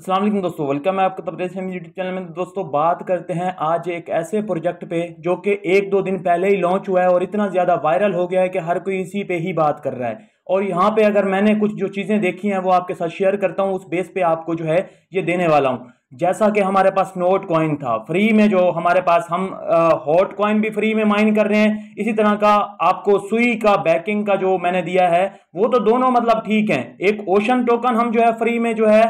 असलम दोस्तों वेलकम है आपका तबरेज फैमिली यूट्यूब चैनल में दोस्तों बात करते हैं आज एक ऐसे प्रोजेक्ट पे जो कि एक दो दिन पहले ही लॉन्च हुआ है और इतना ज़्यादा वायरल हो गया है कि हर कोई इसी पे ही बात कर रहा है और यहाँ पे अगर मैंने कुछ जो चीज़ें देखी हैं वो आपके साथ शेयर करता हूँ उस बेस पे आपको जो है ये देने वाला हूँ जैसा कि हमारे पास नोट कॉइन था फ्री में जो हमारे पास हम हॉट कॉइन भी फ्री में माइन कर रहे हैं इसी तरह का आपको सुई का बैकिंग का जो मैंने दिया है वो तो दोनों मतलब ठीक हैं एक ओशन टोकन हम जो है फ्री में जो है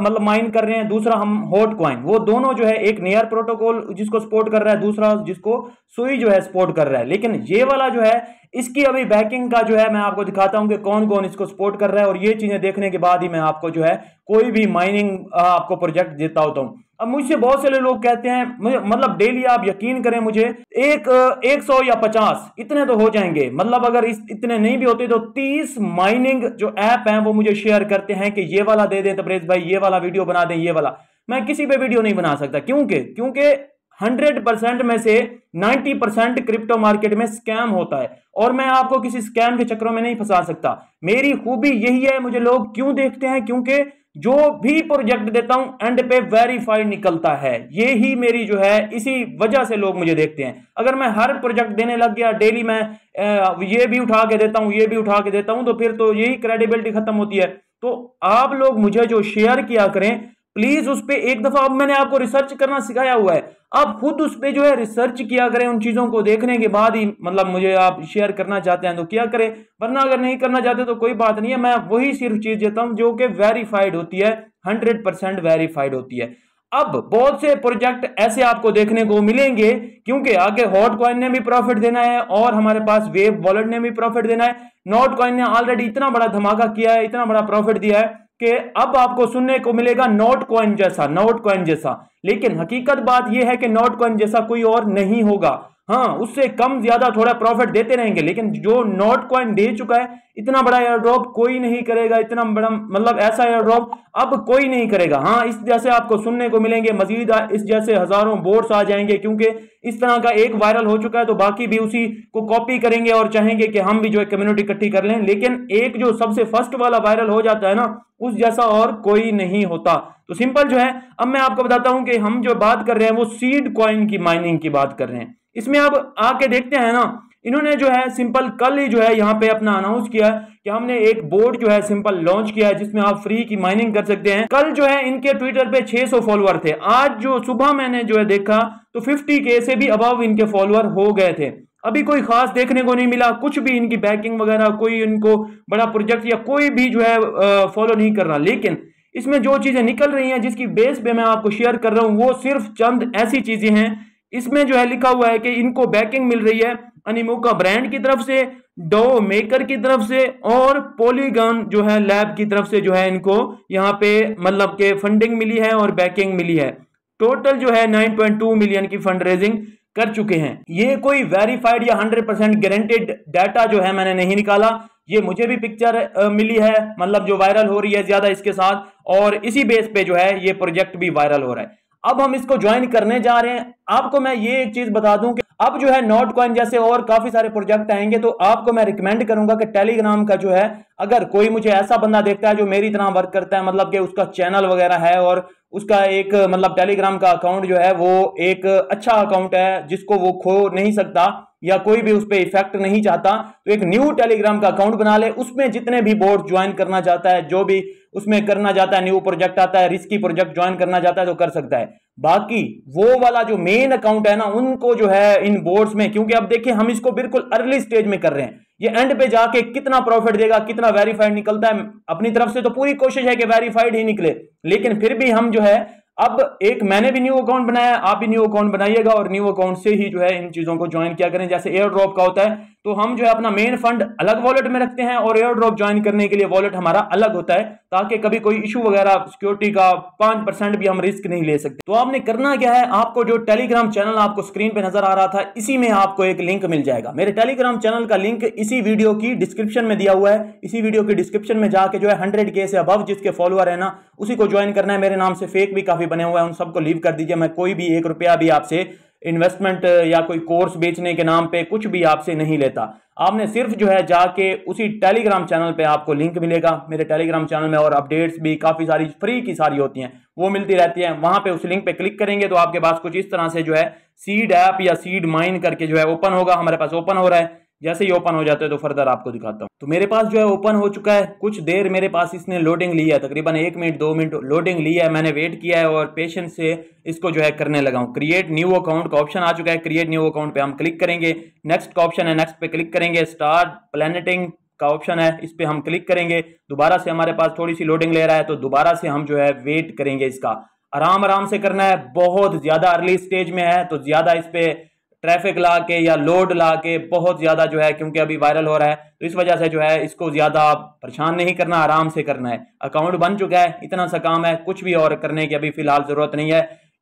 मतलब माइन कर रहे हैं दूसरा हम हॉट कॉइन वो दोनों जो है एक नियर प्रोटोकॉल जिसको सपोर्ट कर रहा है दूसरा जिसको सुई जो है सपोर्ट कर रहा है लेकिन ये वाला जो है इसकी अभी बैकिंग का जो है मैं आपको दिखाता हूं कि कौन कौन इसको सपोर्ट कर रहा है और ये चीजें देखने के बाद ही मैं आपको जो है कोई भी माइनिंग आपको प्रोजेक्ट देता होता हूं अब मुझसे बहुत सारे लोग कहते हैं मतलब डेली आप यकीन करें मुझे एक एक सौ या पचास इतने तो हो जाएंगे मतलब अगर इस इतने नहीं भी होते तो तीस माइनिंग जो ऐप हैं वो मुझे शेयर करते हैं कि ये वाला दे दें तबरेज तो भाई ये वाला वीडियो बना दें ये वाला मैं किसी पे वीडियो नहीं बना सकता क्योंकि क्योंकि हंड्रेड परसेंट में से नाइन्टी परसेंट क्रिप्टो मार्केट में स्कैम होता है और मैं आपको किसी स्कैम के चक्रों में नहीं फंसा सकता मेरी खूबी यही है मुझे लोग क्यों देखते हैं क्योंकि जो भी प्रोजेक्ट देता हूं एंड पे वेरीफाइड निकलता है ये ही मेरी जो है इसी वजह से लोग मुझे देखते हैं अगर मैं हर प्रोजेक्ट देने लग गया डेली मैं ये भी उठा के देता हूं ये भी उठा के देता हूं तो फिर तो यही क्रेडिबिलिटी खत्म होती है तो आप लोग मुझे जो शेयर किया करें प्लीज उस पर एक दफा अब मैंने आपको रिसर्च करना सिखाया हुआ है आप खुद उस पर जो है रिसर्च किया करें उन चीजों को देखने के बाद ही मतलब मुझे आप शेयर करना चाहते हैं तो क्या करें वरना अगर नहीं करना चाहते तो कोई बात नहीं है मैं वही सिर्फ चीज देता हूं जो कि वेरीफाइड होती है हंड्रेड परसेंट वेरीफाइड होती है अब बहुत से प्रोजेक्ट ऐसे आपको देखने को मिलेंगे क्योंकि आगे हॉट कॉइन ने भी प्रॉफिट देना है और हमारे पास वेब वॉलेट ने भी प्रॉफिट देना है नॉट कॉइन ने ऑलरेडी इतना बड़ा धमाका किया है इतना बड़ा प्रॉफिट दिया है कि अब आपको सुनने को मिलेगा नोट कॉइन जैसा नोट कॉइन जैसा लेकिन हकीकत बात यह है कि नोट कॉइन जैसा कोई और नहीं होगा हाँ उससे कम ज्यादा थोड़ा प्रॉफिट देते रहेंगे लेकिन जो नॉट कॉइन दे चुका है इतना बड़ा एयर ड्रॉप कोई नहीं करेगा इतना बड़ा मतलब ऐसा एयर ड्रॉप अब कोई नहीं करेगा हाँ इस जैसे आपको सुनने को मिलेंगे मजीद इस जैसे हजारों बोर्ड्स आ जाएंगे क्योंकि इस तरह का एक वायरल हो चुका है तो बाकी भी उसी को कॉपी करेंगे और चाहेंगे कि हम भी जो है कम्युनिटी इकट्ठी कर लें लेकिन एक जो सबसे फर्स्ट वाला वायरल हो जाता है ना उस जैसा और कोई नहीं होता तो सिंपल जो है अब मैं आपको बताता हूं कि हम जो बात कर रहे हैं वो सीड कॉइन की माइनिंग की बात कर रहे हैं इसमें आप आके देखते हैं ना इन्होंने जो है सिंपल कल ही जो है यहाँ पे अपना अनाउंस किया कि हमने एक बोर्ड जो है सिंपल लॉन्च किया है जिसमें आप फ्री की माइनिंग कर सकते हैं कल जो है इनके ट्विटर पे 600 फॉलोअर थे आज जो सुबह मैंने जो है देखा तो 50 के से भी अब इनके फॉलोअर हो गए थे अभी कोई खास देखने को नहीं मिला कुछ भी इनकी बैकिंग वगैरह कोई इनको बड़ा प्रोजेक्ट या कोई भी जो है फॉलो नहीं कर रहा लेकिन इसमें जो चीज़ें निकल रही हैं जिसकी बेस पे मैं आपको शेयर कर रहा हूँ वो सिर्फ चंद ऐसी चीज़ें हैं इसमें जो है लिखा हुआ है कि इनको बैकिंग मिल रही है अनिमोका ब्रांड की तरफ से डो मेकर की तरफ से और पोलीगन जो है लैब की तरफ से जो है इनको यहाँ पे मतलब के फंडिंग मिली है और बैकिंग मिली है टोटल जो है 9.2 मिलियन की फंड रेजिंग कर चुके हैं ये कोई वेरीफाइड या 100 परसेंट गारंटेड डाटा जो है मैंने नहीं निकाला ये मुझे भी पिक्चर मिली है मतलब जो वायरल हो रही है ज्यादा इसके साथ और इसी बेस पे जो है ये प्रोजेक्ट भी वायरल हो रहा है अब हम इसको ज्वाइन करने जा रहे हैं आपको मैं ये एक चीज बता दूं कि अब जो है नॉट कॉइन जैसे और काफी सारे प्रोजेक्ट आएंगे तो आपको मैं रिकमेंड करूंगा कि टेलीग्राम का जो है अगर कोई मुझे ऐसा बंदा देखता है जो मेरी तरह वर्क करता है मतलब कि उसका चैनल वगैरह है और उसका एक मतलब टेलीग्राम का अकाउंट जो है वो एक अच्छा अकाउंट है जिसको वो खो नहीं सकता या कोई भी उस पर इफेक्ट नहीं चाहता तो एक न्यू टेलीग्राम का अकाउंट बना ले उसमें जितने भी बोर्ड ज्वाइन करना चाहता है जो भी उसमें करना चाहता है न्यू प्रोजेक्ट आता है रिस्की प्रोजेक्ट ज्वाइन करना चाहता है तो कर सकता है बाकी वो वाला जो मेन अकाउंट है ना उनको जो है इन बोर्ड्स में क्योंकि अब देखिए हम इसको बिल्कुल अर्ली स्टेज में कर रहे हैं ये एंड पे जाके कितना प्रॉफिट देगा कितना वेरीफाइड निकलता है अपनी तरफ से तो पूरी कोशिश है कि वेरीफाइड ही निकले लेकिन फिर भी हम जो है अब एक मैंने भी न्यू अकाउंट बनाया आप भी न्यू अकाउंट बनाइएगा और न्यू अकाउंट से ही जो है इन चीजों को ज्वाइन किया करें जैसे एयर ड्रॉप का होता है तो हम जो है अपना मेन फंड अलग वॉलेट में रखते हैं और एयर ड्रॉप ज्वाइन करने के लिए वॉलेट हमारा अलग होता है ताकि कभी कोई इशू वगैरह सिक्योरिटी का पांच परसेंट भी हम रिस्क नहीं ले सकते तो आपने करना क्या है आपको जो टेलीग्राम चैनल आपको स्क्रीन पर नजर आ रहा था इसी में आपको एक लिंक मिल जाएगा मेरे टेलीग्राम चैनल का लिंक इसी वीडियो की डिस्क्रिप्शन में दिया हुआ है इसी वीडियो के डिस्क्रिप्शन में जाके जो है हंड्रेड के से जिसके फॉलोअर है ना उसी को ज्वाइन करना है मेरे नाम से फेक भी काफी बने हुए हैं उन सबको लीव कर दीजिए मैं कोई भी एक रुपया भी आपसे इन्वेस्टमेंट uh, या कोई कोर्स बेचने के नाम पे कुछ भी आपसे नहीं लेता आपने सिर्फ जो है जाके उसी टेलीग्राम चैनल पे आपको लिंक मिलेगा मेरे टेलीग्राम चैनल में और अपडेट्स भी काफ़ी सारी फ्री की सारी होती हैं वो मिलती रहती हैं वहाँ पे उस लिंक पे क्लिक करेंगे तो आपके पास कुछ इस तरह से जो है सीड ऐप या सीड माइन करके जो है ओपन होगा हमारे पास ओपन हो रहा है जैसे ही ओपन हो जाता है तो फर्दर आपको दिखाता हूँ तो मेरे पास जो है ओपन हो चुका है कुछ देर मेरे पास इसने लोडिंग लिया है तकरीबन एक मिनट दो मिनट लोडिंग लिया है मैंने वेट किया है और पेशेंस से इसको जो है करने लगा हूँ क्रिएट न्यू अकाउंट का ऑप्शन आ चुका है क्रिएट न्यू अकाउंट पे हम क्लिक करेंगे नेक्स्ट का ऑप्शन है नेक्स्ट पे क्लिक करेंगे स्टार्ट प्लानिटिंग का ऑप्शन है इस पर हम क्लिक करेंगे दोबारा से हमारे पास थोड़ी सी लोडिंग ले रहा है तो दोबारा से हम जो है वेट करेंगे इसका आराम आराम से करना है बहुत ज़्यादा अर्ली स्टेज में है तो ज़्यादा इस पर ट्रैफिक ला के या लोड ला के बहुत ज़्यादा जो है क्योंकि अभी वायरल हो रहा है तो इस वजह से जो है इसको ज़्यादा परेशान नहीं करना आराम से करना है अकाउंट बन चुका है इतना सा काम है कुछ भी और करने की अभी फ़िलहाल ज़रूरत नहीं है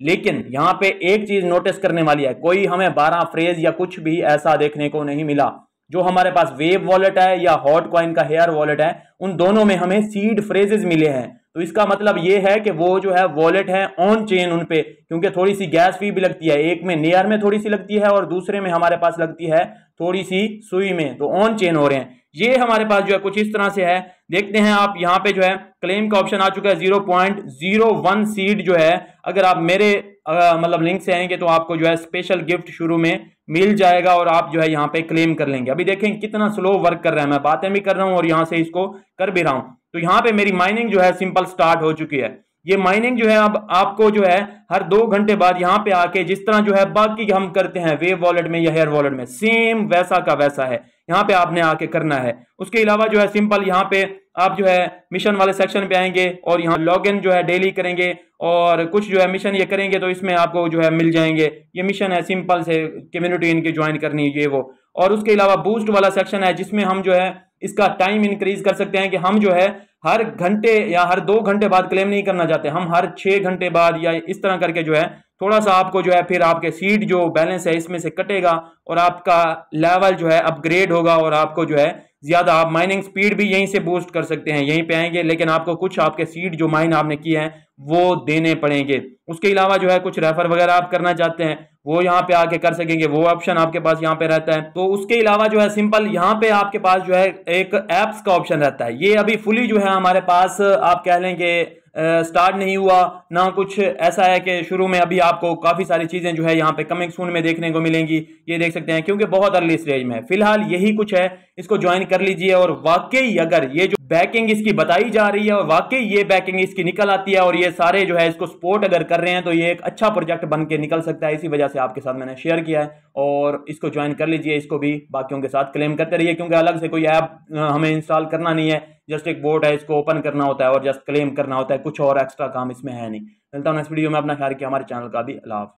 लेकिन यहाँ पे एक चीज़ नोटिस करने वाली है कोई हमें बारह फ्रेज या कुछ भी ऐसा देखने को नहीं मिला जो हमारे पास वेब वॉलेट है या हॉट कॉइन का हेयर वॉलेट है उन दोनों में हमें सीड फ्रेजेज मिले हैं तो इसका मतलब ये है कि वो जो है वॉलेट है ऑन चेन उन पे क्योंकि थोड़ी सी गैस फी भी लगती है एक में नियर में थोड़ी सी लगती है और दूसरे में हमारे पास लगती है थोड़ी सी सुई में तो ऑन चेन हो रहे हैं ये हमारे पास जो है कुछ इस तरह से है देखते हैं आप यहाँ पे जो है क्लेम का ऑप्शन आ चुका है zero point zero one seed जो है अगर आप मेरे मतलब लिंक से आएंगे तो आपको जो है स्पेशल गिफ्ट शुरू में मिल जाएगा और आप जो है यहाँ पे क्लेम कर लेंगे अभी देखें कितना स्लो वर्क कर रहा है मैं बातें भी कर रहा हूँ और यहाँ से इसको कर भी रहा हूँ तो यहाँ पे मेरी माइनिंग जो है सिंपल स्टार्ट हो चुकी है ये माइनिंग जो है अब आपको जो है हर दो घंटे बाद यहाँ पे आके जिस तरह जो है बाकी हम करते हैं वेव वॉलेट में या हेयर वॉलेट में सेम वैसा का वैसा है यहाँ पे आपने आके करना है उसके अलावा जो है सिंपल यहाँ पे आप जो है मिशन वाले सेक्शन पे आएंगे और यहाँ लॉग इन जो है डेली करेंगे और कुछ जो है मिशन ये करेंगे तो इसमें आपको जो है मिल जाएंगे ये मिशन है सिंपल से कम्युनिटी इनकी ज्वाइन करनी है ये वो और उसके अलावा बूस्ट वाला सेक्शन है जिसमें हम जो है इसका टाइम इंक्रीज कर सकते हैं कि हम जो है हर घंटे या हर दो घंटे बाद क्लेम नहीं करना चाहते हम हर छः घंटे बाद या इस तरह करके जो है थोड़ा सा आपको जो है फिर आपके सीट जो बैलेंस है इसमें से कटेगा और आपका लेवल जो है अपग्रेड होगा और आपको जो है ज़्यादा आप माइनिंग स्पीड भी यहीं से बूस्ट कर सकते हैं यहीं पे आएंगे लेकिन आपको कुछ आपके सीट जो माइन आपने किए हैं वो देने पड़ेंगे उसके अलावा जो है कुछ रेफर वगैरह आप करना चाहते हैं वो यहाँ पे आके कर सकेंगे वो ऑप्शन आपके पास यहाँ पे रहता है तो उसके अलावा जो है सिंपल यहाँ पे आपके पास जो है एक एप्स का ऑप्शन रहता है ये अभी फुली जो है हमारे पास आप कह लेंगे स्टार्ट नहीं हुआ ना कुछ ऐसा है कि शुरू में अभी आपको काफ़ी सारी चीज़ें जो है यहाँ पे कमिंग सून में देखने को मिलेंगी ये देख सकते हैं क्योंकि बहुत अर्ली स्टेज में है फिलहाल यही कुछ है इसको ज्वाइन कर लीजिए और वाकई अगर ये बैकिंग इसकी बताई जा रही है और वाकई ये बैकिंग इसकी निकल आती है और ये सारे जो है इसको सपोर्ट अगर कर रहे हैं तो ये एक अच्छा प्रोजेक्ट बन के निकल सकता है इसी वजह से आपके साथ मैंने शेयर किया है और इसको ज्वाइन कर लीजिए इसको भी बाकियों के साथ क्लेम करते रहिए क्योंकि अलग से कोई ऐप हमें इंस्टॉल करना नहीं है जस्ट एक बोर्ड है इसको ओपन करना होता है और जस्ट क्लेम करना होता है कुछ और एक्स्ट्रा काम इसमें है नहीं मिलता हूँ नेक्स्ट वीडियो में अपना ख्याल किया हमारे चैनल का भी लाभ